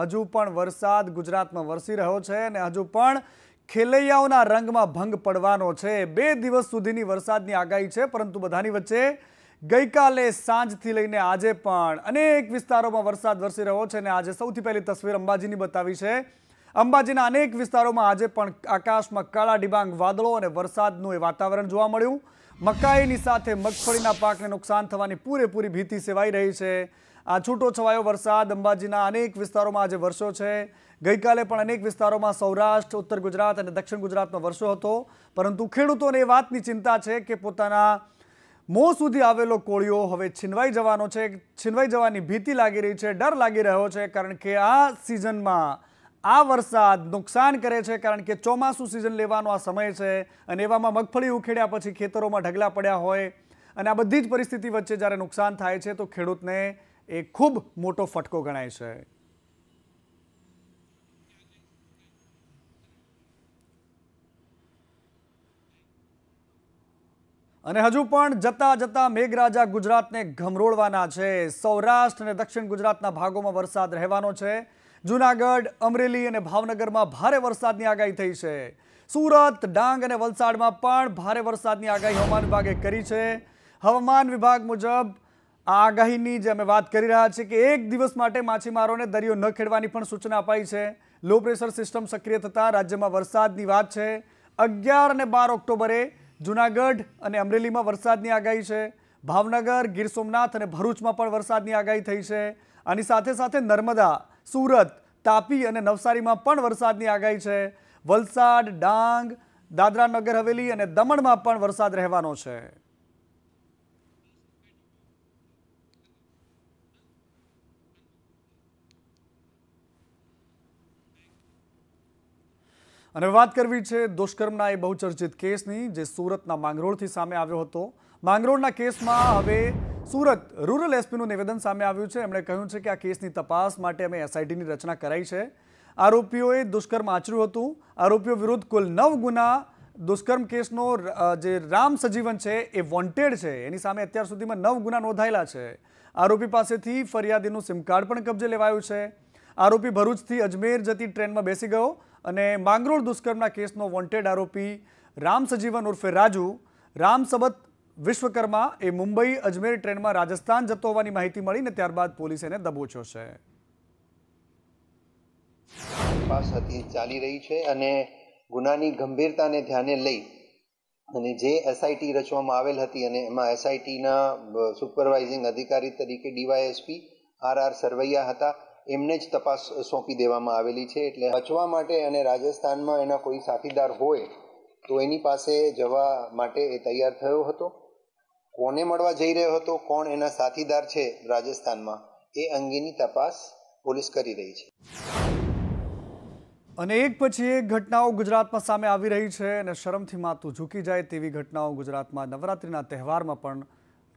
હજુ પણ વરસાદ ગુજરાતમાં વરસી રહ્યો છે અને હજુ પણ ખેલૈયાઓના રંગમાં ભંગ પડવાનો છે બે દિવસ સુધીની વરસાદની આગાહી છે પરંતુ બધાની વચ્ચે ગઈકાલે સાંજથી લઈને આજે પણ અનેક વિસ્તારોમાં વરસાદ વરસી રહ્યો છે અને આજે સૌથી પહેલી તસવીર અંબાજીની બતાવી છે અંબાજીના અનેક વિસ્તારોમાં આજે પણ આકાશમાં કાળા ડિબાંગ વાદળો અને વરસાદનું એ વાતાવરણ જોવા મળ્યું મકાઈની સાથે મગફળીના પાકને નુકસાન થવાની પૂરેપૂરી ભીતિ સેવાઈ રહી છે આ છૂટો છવાયો વરસાદ અંબાજીના અનેક વિસ્તારોમાં આજે વર્ષો છે ગઈકાલે પણ અનેક વિસ્તારોમાં સૌરાષ્ટ્ર ઉત્તર ગુજરાત અને દક્ષિણ ગુજરાતનો વર્ષો હતો પરંતુ ખેડૂતોને એ વાતની ચિંતા છે કે પોતાના મોં સુધી આવેલો કોળીઓ હવે છીનવાઈ જવાનો છે છીનવાઈ જવાની ભીતિ લાગી રહી છે ડર લાગી રહ્યો છે કારણ કે આ સિઝનમાં આ વરસાદ નુકસાન કરે છે કારણ કે ચોમાસું સિઝન લેવાનો આ સમય છે અને એવામાં મગફળી ઉખેડ્યા પછી ખેતરોમાં ઢગલા પડ્યા હોય અને આ બધી જ પરિસ્થિતિ વચ્ચે જ્યારે નુકસાન થાય છે તો ખેડૂતને એ ખૂબ મોટો ફટકો ગણાય છે અને હજુ પણ જતા જતા મેઘરાજા ગુજરાતને ઘમરોળવાના છે સૌરાષ્ટ્ર અને દક્ષિણ ગુજરાતના ભાગોમાં વરસાદ રહેવાનો છે જૂનાગઢ અમરેલી અને ભાવનગરમાં ભારે વરસાદની આગાહી થઈ છે સુરત ડાંગ અને વલસાડમાં પણ ભારે વરસાદની આગાહી હવામાન વિભાગે કરી છે હવામાન વિભાગ મુજબ આગાહીની જે અમે વાત કરી રહ્યા છીએ કે એક દિવસ માટે માછીમારોને દરિયો ન ખેડવાની પણ સૂચના અપાઈ છે લો પ્રેશર સિસ્ટમ સક્રિય થતાં રાજ્યમાં વરસાદની વાત છે અગિયાર અને બાર ઓક્ટોબરે જૂનાગઢ અને અમરેલીમાં વરસાદની આગાહી છે ભાવનગર ગીર સોમનાથ અને ભરૂચમાં પણ વરસાદની આગાહી થઈ છે આની સાથે સાથે નર્મદા સુરત તાપી અને નવસારીમાં પણ વરસાદની આગાહી છે વલસાડ ડાંગ દાદરા નગર હવેલી અને દમણમાં પણ વરસાદ રહેવાનો છે અને વાત કરવી છે દુષ્કર્મના એ બહુચર્ચિત કેસની જે સુરતના માંગરોળથી સામે આવ્યો હતો માંગરોળના કેસમાં હવે સુરત રૂરલ એસપીનું નિવેદન સામે આવ્યું છે એમણે કહ્યું છે કે આ કેસની તપાસ માટે અમે એસઆઈટીની રચના કરાઈ છે આરોપીઓએ દુષ્કર્મ આચર્યું હતું આરોપીઓ વિરુદ્ધ કુલ નવ ગુના દુષ્કર્મ કેસનો જે રામ સજીવન છે એ વોન્ટેડ છે એની સામે અત્યાર સુધીમાં નવ ગુના નોંધાયેલા છે આરોપી પાસેથી ફરિયાદીનું સિમ કાર્ડ પણ કબજે લેવાયું છે આરોપી ભરૂચથી અજમેર જતી ટ્રેનમાં બેસી ગયો અને માંગરોળ દુષ્કર્મના કેસનો વોન્ટેડ આરોપી રામ સજીવન ઉર્ફે રાજુ રામસબત વિશ્વકર્મા એ મુંબઈ અજમેર ટ્રેનમાં રાજસ્થાન જતો હોવાની માહિતી મળીને ત્યારબાદ પોલીસે એને દબોચ્યો છે ચાલી રહી છે અને ગુનાની ગંભીરતાને ધ્યાને લઈ અને જે એસઆઈટી રચવામાં આવેલ હતી અને એમાં એસઆઈટીના સુપરવાઇઝિંગ અધિકારી તરીકે ડીવાયએસપી આર આર સરવૈયા હતા એમને જ તપાસ સોંપી દેવામાં આવેલી છે એટલે બચવા માટે અને રાજસ્થાનમાં એના કોઈ સાથીદાર હોય તો એની પાસે જવા માટે એ તૈયાર થયો હતો કોને મળવા જઈ રહ્યો હતો કોણ એના સાથીદાર છે રાજસ્થાનમાં એ અંગેની તપાસ પોલીસ કરી રહી છે અને એક પછી એક ઘટનાઓ ગુજરાતમાં સામે આવી રહી છે અને શરમથી માથું ઝૂકી જાય તેવી ઘટનાઓ ગુજરાતમાં નવરાત્રિના તહેવારમાં પણ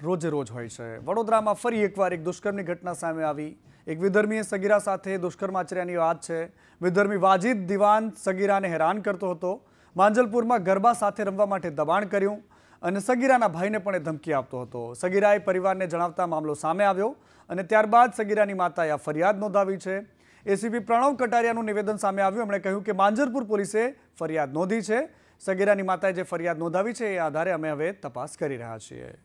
રોજે રોજ હોય છે વડોદરામાં ફરી એકવાર એક દુષ્કર્મની ઘટના સામે આવી એક વિધર્મીએ સગીરા સાથે દુષ્કર્મ આચર્યાની વાત છે વિધર્મી વાજિદ દિવાન સગીરાને હેરાન કરતો હતો માંજલપુરમાં ગરબા સાથે રમવા માટે દબાણ કર્યું અને સગીરાના ભાઈને પણ એ ધમકી આપતો હતો સગીરાએ પરિવારને જણાવતા મામલો સામે આવ્યો અને ત્યારબાદ સગીરાની માતાએ આ ફરિયાદ નોંધાવી છે એસીપી પ્રણવ કટારિયાનું નિવેદન સામે આવ્યું એમણે કહ્યું કે માંજલપુર પોલીસે ફરિયાદ નોંધી છે સગીરાની માતાએ જે ફરિયાદ નોંધાવી છે એ આધારે અમે હવે તપાસ કરી રહ્યા છીએ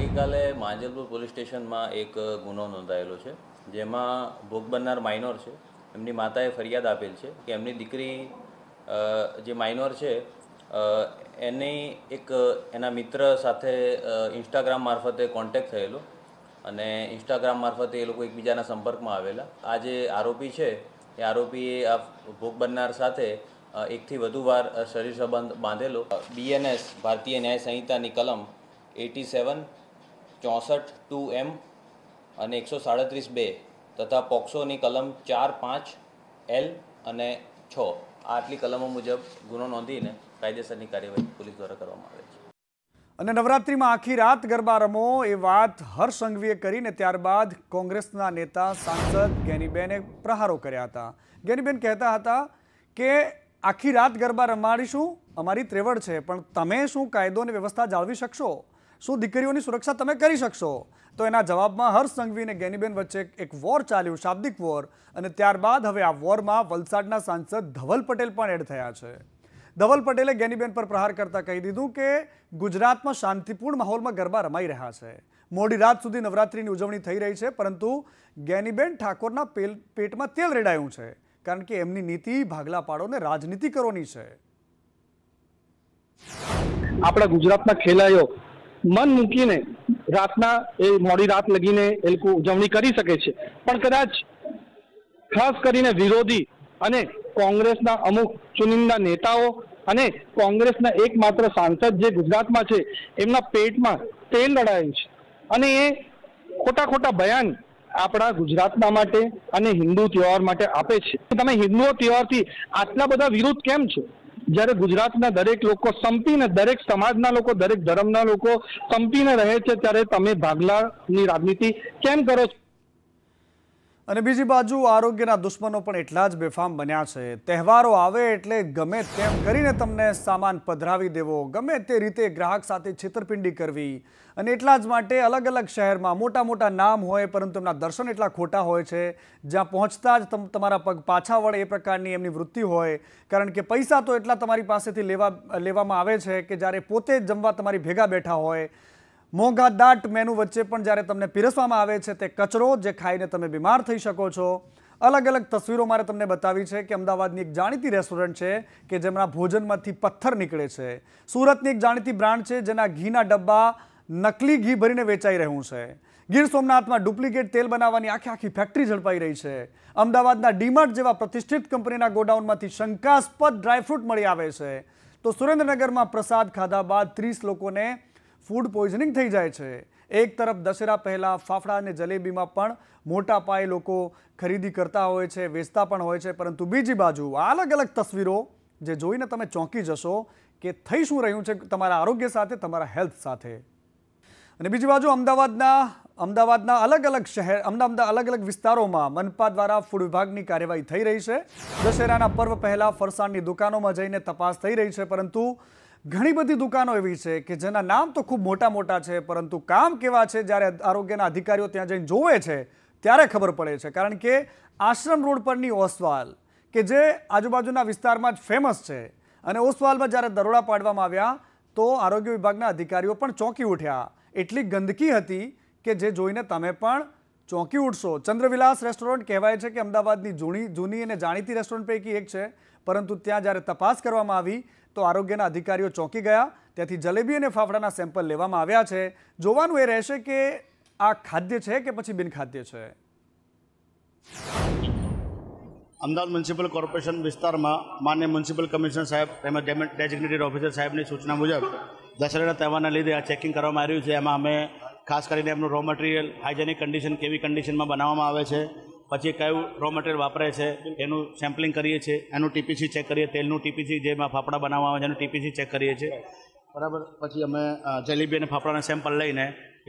ગઈકાલે માંજલપુર પોલીસ સ્ટેશનમાં એક ગુનો નોંધાયેલો છે જેમાં ભોગ બનનાર માઇનોર છે એમની માતાએ ફરિયાદ આપેલ છે કે એમની દીકરી જે માઇનોર છે એની એક એના મિત્ર સાથે ઇન્સ્ટાગ્રામ મારફતે કોન્ટેક્ટ થયેલો અને ઇન્સ્ટાગ્રામ મારફતે એ લોકો એકબીજાના સંપર્કમાં આવેલા આ જે આરોપી છે એ આરોપીએ આ ભોગ બનનાર સાથે એકથી વધુ વાર શરીર સંબંધ બાંધેલો બીએનએસ ભારતીય ન્યાય સંહિતાની કલમ એટી સેવન ચોસઠ ટુ એમ અને એકસો સાડત્રીસ બે તથા પોક્સોની કલમ ચાર પાંચ એલ અને છ આટલી કલમો મુજબ ગુનો નોંધીને કાયદેસરની કાર્યવાહી પોલીસ દ્વારા કરવામાં આવે છે અને નવરાત્રિમાં આખી રાત ગરબા રમો એ વાત હર્ષંઘવીએ કરીને ત્યારબાદ કોંગ્રેસના નેતા સાંસદ ગેનીબેને પ્રહારો કર્યા હતા ગેનીબેન કહેતા હતા કે આખી રાત ગરબા રમાડીશું અમારી ત્રેવડ છે પણ તમે શું કાયદો અને વ્યવસ્થા જાળવી શકશો શું દીકરીઓની સુરક્ષા તમે કરી શકશો તો એના જવાબમાં હર્ષ સંઘવી અને ગેનીબેન વચ્ચે એક વોર ચાલ્યું શાબ્દિક વોર અને ત્યારબાદ હવે આ વોરમાં વલસાડના સાંસદ ધવલ પટેલ પણ એડ થયા છે ધવલ પટેલે ગેનીબેન પર પ્રહાર કરતા કહી દીધું કે ગુજરાતમાં શાંતિપૂર્ણ માહોલમાં ગરબા રમાઈ રહ્યા છે મોડી રાત સુધી નવરાત્રીની ઉજવણી થઈ રહી છે પરંતુ ગેનીબેન ઠાકોરના પેટમાં તેલ રેડાયું છે કારણ કે એમની નીતિ ભાગલા પાડો ને રાજનીતિ કરવાની છે આપણા ગુજરાતમાં ખેલાયો મન મૂકીને રાતના એ મોડી રાત લગીને એ લોકો ઉજવણી કરી શકે છે પણ કદાચ ખાસ કરીને વિરોધી અને કોંગ્રેસના અમુક ચુનિંદા નેતાઓ અને કોંગ્રેસના એકમાત્ર સાંસદ જે ગુજરાતમાં છે એમના પેટમાં તેલ લડાયું છે અને એ ખોટા ખોટા બયાન આપણા ગુજરાતના માટે અને હિન્દુ તહેવાર માટે આપે છે તમે હિન્દુઓ તહેવારથી આટલા બધા વિરોધ કેમ છો જ્યારે ગુજરાતના દરેક લોકો સંપીને દરેક સમાજના લોકો દરેક ધર્મના લોકો સંપીને રહે છે ત્યારે તમે ભાગલાની રાજનીતિ કેમ કરો છો અને બીજી બાજુ આરોગ્યના દુશ્મનો પણ એટલા જ બેફામ બન્યા છે તહેવારો આવે એટલે ગમે તેમ કરીને તમને સામાન પધરાવી દેવો ગમે તે રીતે ગ્રાહક સાથે છેતરપિંડી કરવી અને એટલા જ માટે અલગ અલગ શહેરમાં મોટા મોટા નામ હોય પરંતુ એમના દર્શન એટલા ખોટા હોય છે જ્યાં પહોંચતા જ તમારા પગ પાછા વળે એ પ્રકારની એમની વૃત્તિ હોય કારણ કે પૈસા તો એટલા તમારી પાસેથી લેવા લેવામાં આવે છે કે જ્યારે પોતે જમવા તમારી ભેગા બેઠા હોય મોંઘા દાટ મેનુ વચ્ચે પણ જ્યારે તમને પીરસવામાં આવે છે તે કચરો જે ખાઈને તમે બીમાર થઈ શકો છો અલગ અલગ તસવીરો મારે તમને બતાવી છે કે અમદાવાદની એક જાણીતી રેસ્ટોરન્ટ છે કે જેમના ભોજનમાંથી પથ્થર નીકળે છે સુરતની એક જાણીતી બ્રાન્ડ છે જેના ઘીના ડબ્બા નકલી ઘી ભરીને વેચાઈ રહ્યું છે ગીર સોમનાથમાં ડુપ્લિકેટ તેલ બનાવવાની આખી આખી ફેક્ટરી ઝડપાઈ રહી છે અમદાવાદના ડીમાર્ટ જેવા પ્રતિષ્ઠિત કંપનીના ગોડાઉનમાંથી શંકાસ્પદ ડ્રાયફ્રૂટ મળી આવે છે તો સુરેન્દ્રનગરમાં પ્રસાદ ખાધા બાદ ત્રીસ લોકોને ફૂડ પોઈઝનિંગ થઈ જાય છે એક તરફ દશેરા પહેલાં ફાફડા અને જલેબીમાં પણ મોટા પાયે લોકો ખરીદી કરતા હોય છે વેચતા પણ હોય છે પરંતુ બીજી બાજુ અલગ અલગ તસવીરો જે જોઈને તમે ચોંકી જશો કે થઈ શું રહ્યું છે તમારા આરોગ્ય સાથે તમારા હેલ્થ સાથે અને બીજી બાજુ અમદાવાદના અમદાવાદના અલગ અલગ શહેર અમદાવાદના અલગ અલગ વિસ્તારોમાં મનપા દ્વારા ફૂડ વિભાગની કાર્યવાહી થઈ રહી છે દશેરાના પર્વ પહેલાં ફરસાણની દુકાનોમાં જઈને તપાસ થઈ રહી છે પરંતુ ઘણી બધી દુકાનો એવી છે કે જેના નામ તો ખૂબ મોટા મોટા છે પરંતુ કામ કેવા છે જ્યારે આરોગ્યના અધિકારીઓ ત્યાં જઈને જોવે છે ત્યારે ખબર પડે છે કારણ કે આશ્રમ રોડ પરની ઓસવાલ કે જે આજુબાજુના વિસ્તારમાં જ ફેમસ છે અને ઓસવાલમાં જ્યારે દરોડા પાડવામાં આવ્યા તો આરોગ્ય વિભાગના અધિકારીઓ પણ ચોંકી ઉઠ્યા એટલી ગંદકી હતી કે જે જોઈને તમે પણ ચોંકી ઉઠશો ચંદ્રવિલાસ રેસ્ટોરન્ટ કહેવાય છે કે અમદાવાદની જૂની જૂની અને જાણીતી રેસ્ટોરન્ટ પૈકી એક છે પરંતુ ત્યાં જ્યારે તપાસ કરવામાં આવી તો આરોગ્યના અધિકારીઓ ચોંકી ગયા ત્યાંથી જલેબી અને ફાફડાના સેમ્પલ લેવામાં આવ્યા છે જોવાનું એ રહેશે કે આ ખાદ્ય છે કે પછી બિનખાદ્ય છે અમદાવાદ મ્યુનિસિપલ કોર્પોરેશન વિસ્તારમાં માન્ય મ્યુનિસિપલ કમિશનર સાહેબ તેમજ ડેઝિગ્નેટેડ ઓફિસર સાહેબની સૂચના મુજબ દશેરાના તહેવારના લીધે આ ચેકિંગ કરવામાં આવ્યું છે એમાં અમે ખાસ કરીને એમનું રો મટીરિયલ હાઇજેનિક કન્ડિશન કેવી કન્ડિશનમાં બનાવવામાં આવે છે પછી કયું રો મટીરિયલ વાપરે છે એનું સેમ્પલિંગ કરીએ છીએ એનું ટીપીસી ચેક કરીએ તેલનું ટીપીસી જેમાં ફાફડા બનાવવામાં આવે છે એનું ટીપીસી ચેક કરીએ છીએ બરાબર પછી અમે જલેબી અને ફાફડાના સેમ્પલ લઈને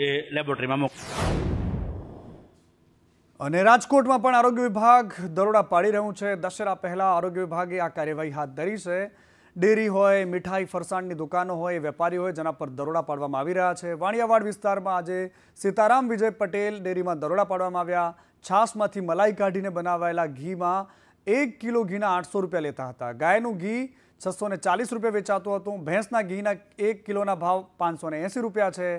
એ લેબોરેટરીમાં મોકલીએ અને રાજકોટમાં પણ આરોગ્ય વિભાગ દરોડા પાડી રહ્યું છે દશેરા પહેલાં આરોગ્ય વિભાગે આ કાર્યવાહી હાથ ધરી છે ડેરી હોય મીઠાઈ ફરસાણની દુકાનો હોય વેપારી હોય જેના પર દરોડા પાડવામાં આવી રહ્યા છે વાણિયાવાડ વિસ્તારમાં આજે સીતારામ વિજય પટેલ ડેરીમાં દરોડા પાડવામાં આવ્યા છાશમાંથી મલાઈ કાઢીને બનાવાયેલા ઘીમાં એક કિલો ઘીના આઠસો રૂપિયા લેતા હતા ગાયનું ઘી છસો ને ચાલીસ રૂપિયા વેચાતું હતું ભેંસના ઘીના એક કિલોના ભાવ પાંચસો ને એંસી રૂપિયા છે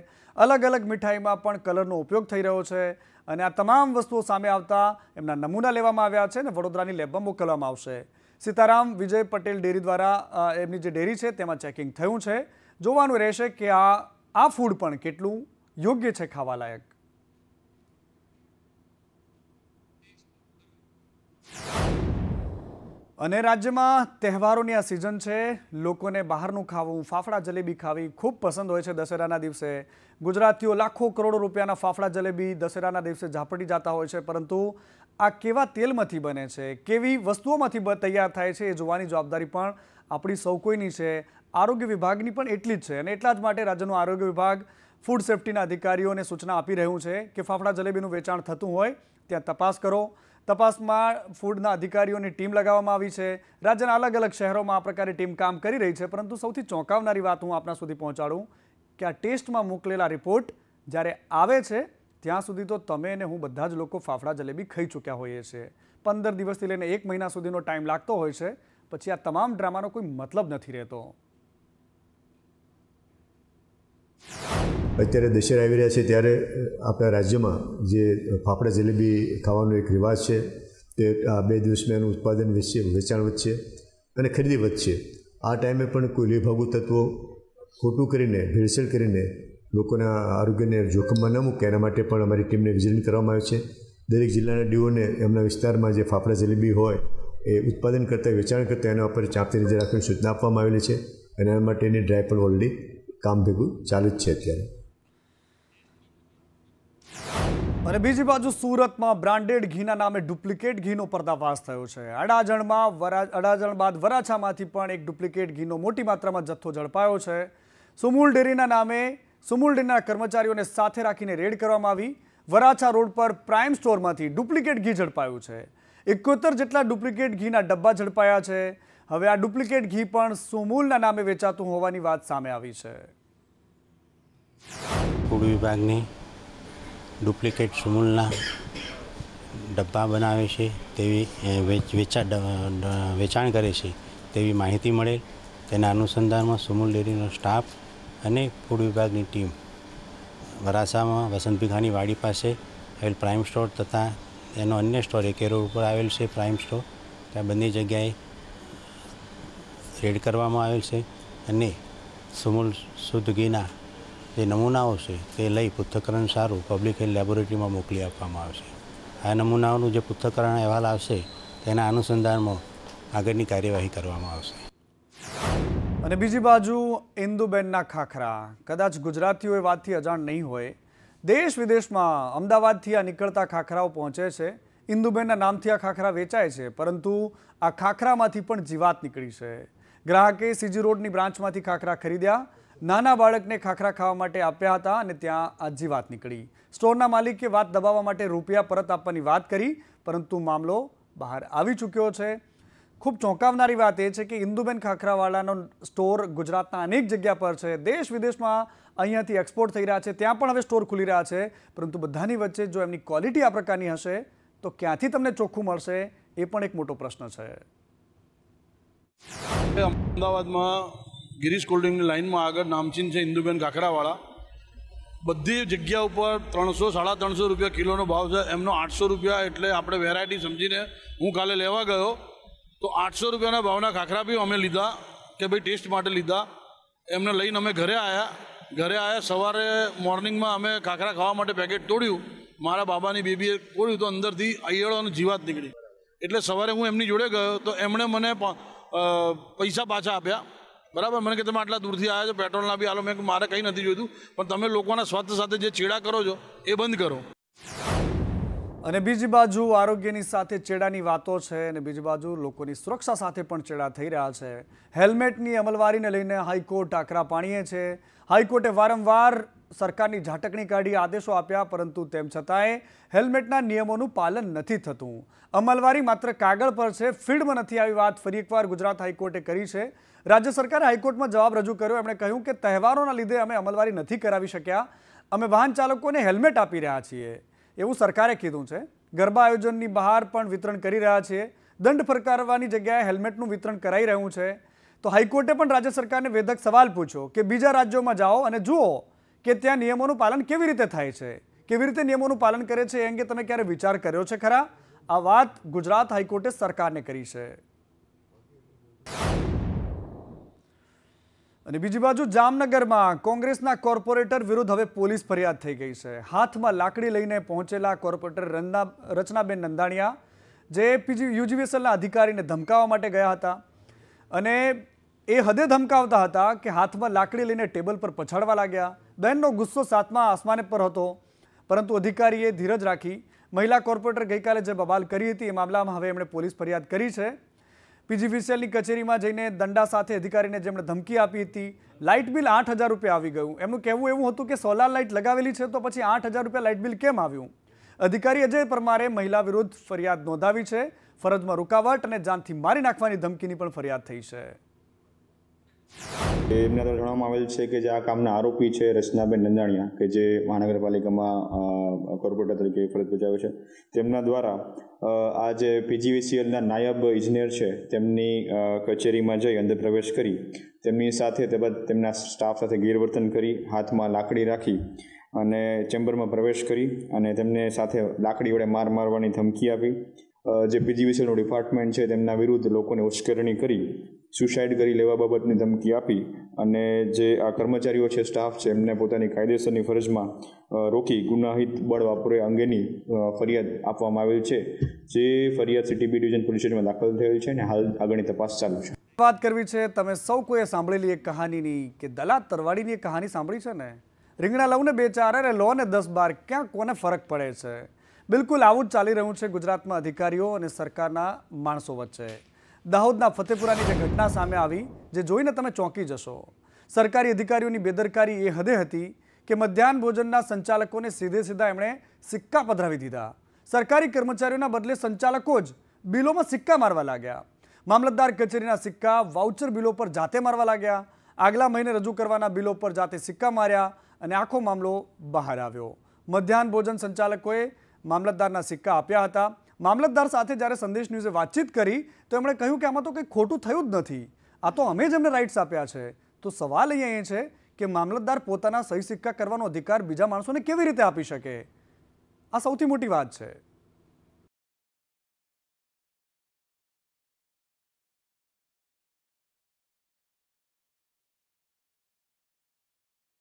અલગ અલગ મીઠાઈમાં પણ કલરનો ઉપયોગ થઈ રહ્યો છે અને આ તમામ વસ્તુઓ સામે આવતા એમના નમૂના લેવામાં આવ્યા છે અને વડોદરાની લેબમાં મોકલવામાં આવશે સીતારામ વિજય પટેલ ડેરી દ્વારા એમની જે ડેરી છે તેમાં ચેકિંગ થયું છે જોવાનું રહેશે કે આ આ ફૂડ પણ કેટલું યોગ્ય છે ખાવાલાયક અને રાજ્યમાં તહેવારોની આ સિઝન છે લોકોને બહારનું ખાવું ફાફડા જલેબી ખાવી ખૂબ પસંદ હોય છે દશેરાના દિવસે ગુજરાતીઓ લાખો કરોડો રૂપિયાના ફાફડા જલેબી દશેરાના દિવસે ઝાપટી જતા હોય છે પરંતુ આ કેવા તેલમાંથી બને છે કેવી વસ્તુઓમાંથી તૈયાર થાય છે એ જોવાની જવાબદારી પણ આપણી સૌ કોઈની છે આરોગ્ય વિભાગની પણ એટલી જ છે અને એટલા જ માટે રાજ્યનો આરોગ્ય વિભાગ ફૂડ સેફ્ટીના અધિકારીઓને સૂચના આપી રહ્યું છે કે ફાફડા જલેબીનું વેચાણ થતું હોય ત્યાં તપાસ કરો તપાસમાં ફૂડના અધિકારીઓની ટીમ લગાવવામાં આવી છે રાજ્યના અલગ અલગ શહેરોમાં આ પ્રકારે ટીમ કામ કરી રહી છે પરંતુ સૌથી ચોંકાવનારી વાત હું આપણા સુધી પહોંચાડું કે આ ટેસ્ટમાં મોકલેલા રિપોર્ટ જ્યારે આવે છે ત્યાં સુધી તો તમે અને હું બધા જ લોકો ફાફડા જલેબી ખાઈ ચૂક્યા હોઈએ છીએ પંદર દિવસથી લઈને એક મહિના સુધીનો ટાઈમ લાગતો હોય છે પછી આ તમામ ડ્રામાનો કોઈ મતલબ નથી રહેતો અત્યારે દશેરા આવી રહ્યા છે ત્યારે આપણા રાજ્યમાં જે ફાફડા જલેબી ખાવાનો એક રિવાજ છે તે આ બે દિવસમાં એનું ઉત્પાદન વધશે વેચાણ વધશે અને ખરીદી વધશે આ ટાઈમે પણ કોઈ લેભાગુ તત્વો ખોટું કરીને ભેળસેળ કરીને લોકોના આરોગ્યને જોખમમાં ન મૂકે એના માટે પણ અમારી ટીમને વિજિલન્સ કરવામાં આવે છે દરેક જિલ્લાના ડીઓને એમના વિસ્તારમાં જે ફાફડા જલેબી હોય એ ઉત્પાદન કરતાં વેચાણ કરતાં એના ઉપર ચાંપતી રીતે રાખવાની સૂચના આપવામાં આવેલી છે એના માટેની ડ્રાય પણ ઓલરેડી કામ ભેગું ચાલુ જ છે અત્યારે અને બીજી બાજુ સુરતમાં બ્રાન્ડેડ ઘીના નામે ડુપ્લિકેટ ઘીનો પર્દાફાશ થયો છે અડાજણમાં વરા અડાજણ બાદ વરાછામાંથી પણ એક ડુપ્લિકેટ ઘીનો મોટી માત્રામાં જથ્થો ઝડપાયો છે સુમૂલ ડેરીના નામે સુમુલડીના કર્મચારીઓને સાથે રાખીને રેડ કરવામાં આવી વરાછા રોડ પર પ્રાઇમ સ્ટોરમાંથી ડુપ્લિકેટ ઘી ઝડપાયું છે એકોતર જેટલા ડુપ્લિકેટ ઘીના ડબ્બા ઝડપાયા છે હવે આ ડુપ્લિકેટ ઘી પણ સુમૂલના નામે વેચાતું હોવાની વાત સામે આવી છે ફૂડ વિભાગની ડુપ્લિકેટ સુમૂલના ડબ્બા બનાવે છે તેવી વેચા વેચાણ કરે છે તેવી માહિતી મળે તેના અનુસંધાનમાં સુમૂલ ડેરીનો સ્ટાફ અને ફૂડ વિભાગની ટીમ વરાસામાં વસંતભીઘાની વાડી પાસે આવેલ પ્રાઇમ સ્ટોર તથા એનો અન્ય સ્ટોર એકેરો ઉપર આવેલ છે પ્રાઇમ સ્ટોર ત્યાં બંને જગ્યાએ રેડ કરવામાં આવેલ છે અને સુમૂલ શુદ્ધ ઘીના જે નમૂનાઓ છે તે લઈ પૃથ્થકરણ સારું પબ્લિક હેલ્થ લેબોરેટરીમાં મોકલી આપવામાં આવશે આ નમૂનાઓનું જે પૃથ્થકરણ અહેવાલ આવશે તેના અનુસંધાનમાં આગળની કાર્યવાહી કરવામાં આવશે અને બીજી બાજુ ઇન્દુબેનના ખાખરા કદાચ ગુજરાતીઓએ વાતથી અજાણ નહીં હોય દેશ વિદેશમાં અમદાવાદથી આ નીકળતા ખાખરાઓ પહોંચે છે ઇન્દુબેનના નામથી આ ખાખરા વેચાય છે પરંતુ આ ખાખરામાંથી પણ જીવાત નીકળી છે ગ્રાહકે સીજી રોડની બ્રાન્ચમાંથી ખાખરા ખરીદ્યા નાના બાળકને ખાખરા ખાવા માટે આપ્યા હતા અને ત્યાં આ જીવાત નીકળી સ્ટોરના માલિકે વાત દબાવવા માટે રૂપિયા પરત આપવાની વાત કરી પરંતુ મામલો બહાર આવી ચૂક્યો છે ખૂબ ચોંકાવનારી વાત એ છે કે ઇન્દુબેન ખાખરાવાળાનો સ્ટોર ગુજરાતના અનેક જગ્યા પર છે દેશ વિદેશમાં અહીંયાથી એક્સપોર્ટ થઈ રહ્યા છે ત્યાં પણ હવે સ્ટોર ખુલી રહ્યા છે પરંતુ બધાની વચ્ચે જો એમની ક્વોલિટી આ પ્રકારની હશે તો ક્યાંથી તમને ચોખ્ખું મળશે એ પણ એક મોટો પ્રશ્ન છે અમદાવાદમાં ગિરીશ કોલ્ડિંગની લાઇનમાં આગળ નામચીન છે ઇન્દુબેન ખાખરાવાળા બધી જગ્યા ઉપર ત્રણસો સાડા ત્રણસો રૂપિયા કિલોનો ભાવ છે એમનો આઠસો રૂપિયા એટલે આપણે વેરાયટી સમજીને હું કાલે લેવા ગયો તો આઠસો રૂપિયાના ભાવના ખાખરા બી અમે લીધા કે ભાઈ ટેસ્ટ માટે લીધા એમને લઈને અમે ઘરે આવ્યા ઘરે આવ્યા સવારે મોર્નિંગમાં અમે ખાખરા ખાવા માટે પેકેટ તોડ્યું મારા બાબાની બેબીએ તોડ્યું તો અંદરથી અયળો અને જીવાત નીકળી એટલે સવારે હું એમની જોડે ગયો તો એમણે મને પૈસા પાછા આપ્યા બરાબર મને કે તમે આટલા દૂરથી આવ્યા છો પેટ્રોલના બી આલો મેં મારે કંઈ નથી જોયું પણ તમે લોકોના સ્વાર્થ સાથે જે ચેડા કરો છો એ બંધ કરો અને બીજી બાજુ આરોગ્યની સાથે ચેડાની વાતો છે અને બીજી બાજુ લોકોની સુરક્ષા સાથે પણ ચેડા થઈ રહ્યા છે હેલ્મેટની અમલવારીને લઈને હાઈકોર્ટ આકરા પાણીએ છે હાઈકોર્ટે વારંવાર સરકારની ઝાટકણી કાઢી આદેશો આપ્યા પરંતુ તેમ છતાંય હેલ્મેટના નિયમોનું પાલન નથી થતું અમલવારી માત્ર કાગળ પર છે ફિલ્ડમાં નથી આવી વાત ફરી એકવાર ગુજરાત હાઈકોર્ટે કરી છે રાજ્ય સરકારે હાઈકોર્ટમાં જવાબ રજૂ કર્યો એમણે કહ્યું કે તહેવારોના લીધે અમે અમલવારી નથી કરાવી શક્યા અમે વાહન ચાલકોને હેલ્મેટ આપી રહ્યા છીએ એવું સરકારે કીધું છે ગરબા આયોજનની બહાર પણ વિતરણ કરી રહ્યા છીએ દંડ ફરકારવાની જગ્યાએ હેલ્મેટનું વિતરણ કરાઈ રહ્યું છે તો હાઈકોર્ટે પણ રાજ્ય સરકારને વેધક સવાલ પૂછ્યો કે બીજા રાજ્યોમાં જાઓ અને જુઓ કે ત્યાં નિયમોનું પાલન કેવી રીતે થાય છે કેવી રીતે નિયમોનું પાલન કરે છે એ અંગે તમે ક્યારે વિચાર કર્યો છે ખરા આ વાત ગુજરાત હાઈકોર્ટે સરકારને કરી છે અને બીજી બાજુ જામનગરમાં કોંગ્રેસના કોર્પોરેટર વિરુદ્ધ હવે પોલીસ ફરિયાદ થઈ ગઈ છે હાથમાં લાકડી લઈને પહોંચેલા કોર્પોરેટર રચનાબેન નંદાણીયા જે પીજી યુજીવીએસએલના અધિકારીને ધમકાવવા માટે ગયા હતા અને એ હદે ધમકાવતા હતા કે હાથમાં લાકડી લઈને ટેબલ પર પછાડવા લાગ્યા બહેનનો ગુસ્સો સાતમા આસમાને પર હતો પરંતુ અધિકારીએ ધીરજ રાખી મહિલા કોર્પોરેટર ગઈકાલે જે બબાલ કરી હતી એ મામલામાં હવે એમણે પોલીસ ફરિયાદ કરી છે પીજીવીસીએલની કચેરીમાં જઈને દંડા સાથે અધિકારીને જેમણે ધમકી આપી હતી લાઇટ બિલ આઠ હજાર રૂપિયા આવી ગયું એમનું કહેવું એવું હતું કે સોલાર લાઇટ લગાવેલી છે તો પછી આઠ હજાર રૂપિયા લાઇટ બિલ કેમ આવ્યું અધિકારી અજય પરમારે મહિલા વિરુદ્ધ ફરિયાદ નોંધાવી છે ફરજમાં રૂકાવટ અને જાનથી મારી નાખવાની ધમકીની પણ ફરિયાદ થઈ છે એમના દ્વારા જણાવવામાં આવેલ છે કે જે આ કામના આરોપી છે રચનાબેન નંદાણીયા કે જે મહાનગરપાલિકામાં કોર્પોરેટર તરીકે ફરજ બજાવે છે તેમના દ્વારા આ જે પીજીવીસીએલના નાયબ ઇજનેર છે તેમની કચેરીમાં જઈ અંદર પ્રવેશ કરી તેમની સાથે તેમજ તેમના સ્ટાફ સાથે ગેરવર્તન કરી હાથમાં લાકડી રાખી અને ચેમ્બરમાં પ્રવેશ કરી અને તેમને સાથે લાકડી વડે માર મારવાની ધમકી આપી જે પીજીવીસીએલનું ડિપાર્ટમેન્ટ છે તેમના વિરુદ્ધ લોકોને ઉશ્કેરણી કરી સ્યુસાઇડ કરી લેવા બાબતની ધમકી આપી અને જે આ કર્મચારીઓ છે સ્ટાફ છે એમને પોતાની કાયદેસરની ફરજમાં રોકી ગુનાહિત બળ વાપરે અંગેની ફરિયાદ આપવામાં આવેલ છે જે ફરિયાદ સિટી બી ડિવિઝન પોલીસ સ્ટેશનમાં દાખલ થયેલ છે અને હાલ આગળની તપાસ ચાલુ છે વાત કરવી છે તમે સૌ કોઈએ સાંભળેલી એક કહાનીની કે દલાત તરવાડીની એક કહાની સાંભળી છે ને રીંગણા લઉં બે ચાર અને લો ને દસ બાર ક્યાં કોને ફરક પડે છે બિલકુલ આવું જ ચાલી રહ્યું છે ગુજરાતમાં અધિકારીઓ અને સરકારના માણસો વચ્ચે દાહોદના ફતેપુરાની જે ઘટના સામે આવી જે જોઈને તમે ચોંકી જશો સરકારી અધિકારીઓની બેદરકારી એ હદે હતી કે મધ્યાહન ભોજનના સંચાલકોને સીધે સીધા એમણે સિક્કા પધરાવી દીધા સરકારી કર્મચારીઓના બદલે સંચાલકો જ બિલોમાં સિક્કા મારવા લાગ્યા મામલતદાર કચેરીના સિક્કા વાઉચર બિલો પર જાતે મારવા લાગ્યા આગલા મહિને રજૂ કરવાના બિલો પર જાતે સિક્કા માર્યા અને આખો મામલો બહાર આવ્યો મધ્યાહન ભોજન સંચાલકોએ મામલતદારના સિક્કા આપ્યા હતા મામલતદાર સાથે જ્યારે સંદેશ ન્યૂઝે વાતચીત કરી તો એમણે કહ્યું કે આમાં તો કંઈ ખોટું થયું જ નથી આ તો અમે જ એમને રાઇટ્સ આપ્યા છે તો સવાલ અહીંયા એ છે કે મામલતદાર પોતાના સહી સિક્કા કરવાનો અધિકાર બીજા માણસોને કેવી રીતે આપી શકે આ સૌથી મોટી વાત છે